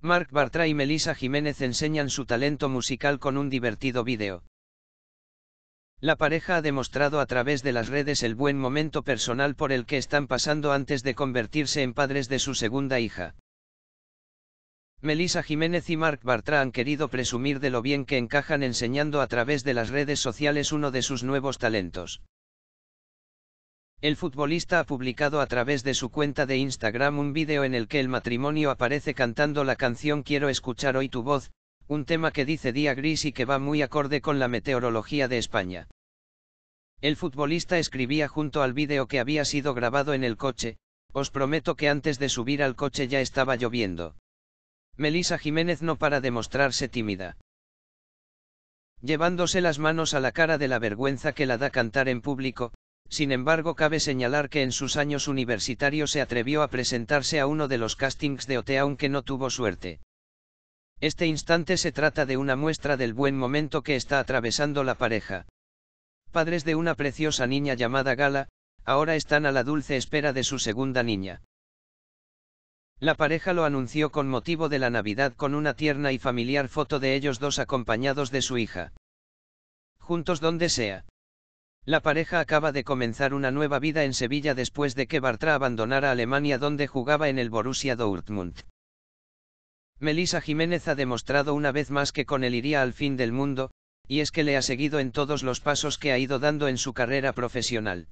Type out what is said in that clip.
Mark Bartra y Melissa Jiménez enseñan su talento musical con un divertido vídeo. La pareja ha demostrado a través de las redes el buen momento personal por el que están pasando antes de convertirse en padres de su segunda hija. Melissa Jiménez y Mark Bartra han querido presumir de lo bien que encajan enseñando a través de las redes sociales uno de sus nuevos talentos. El futbolista ha publicado a través de su cuenta de Instagram un vídeo en el que el matrimonio aparece cantando la canción Quiero escuchar hoy tu voz, un tema que dice día gris y que va muy acorde con la meteorología de España. El futbolista escribía junto al vídeo que había sido grabado en el coche, os prometo que antes de subir al coche ya estaba lloviendo. Melisa Jiménez no para de mostrarse tímida. Llevándose las manos a la cara de la vergüenza que la da cantar en público, sin embargo, cabe señalar que en sus años universitarios se atrevió a presentarse a uno de los castings de OT aunque no tuvo suerte. Este instante se trata de una muestra del buen momento que está atravesando la pareja. Padres de una preciosa niña llamada Gala, ahora están a la dulce espera de su segunda niña. La pareja lo anunció con motivo de la Navidad con una tierna y familiar foto de ellos dos acompañados de su hija. Juntos donde sea. La pareja acaba de comenzar una nueva vida en Sevilla después de que Bartra abandonara Alemania donde jugaba en el Borussia Dortmund. Melissa Jiménez ha demostrado una vez más que con él iría al fin del mundo, y es que le ha seguido en todos los pasos que ha ido dando en su carrera profesional.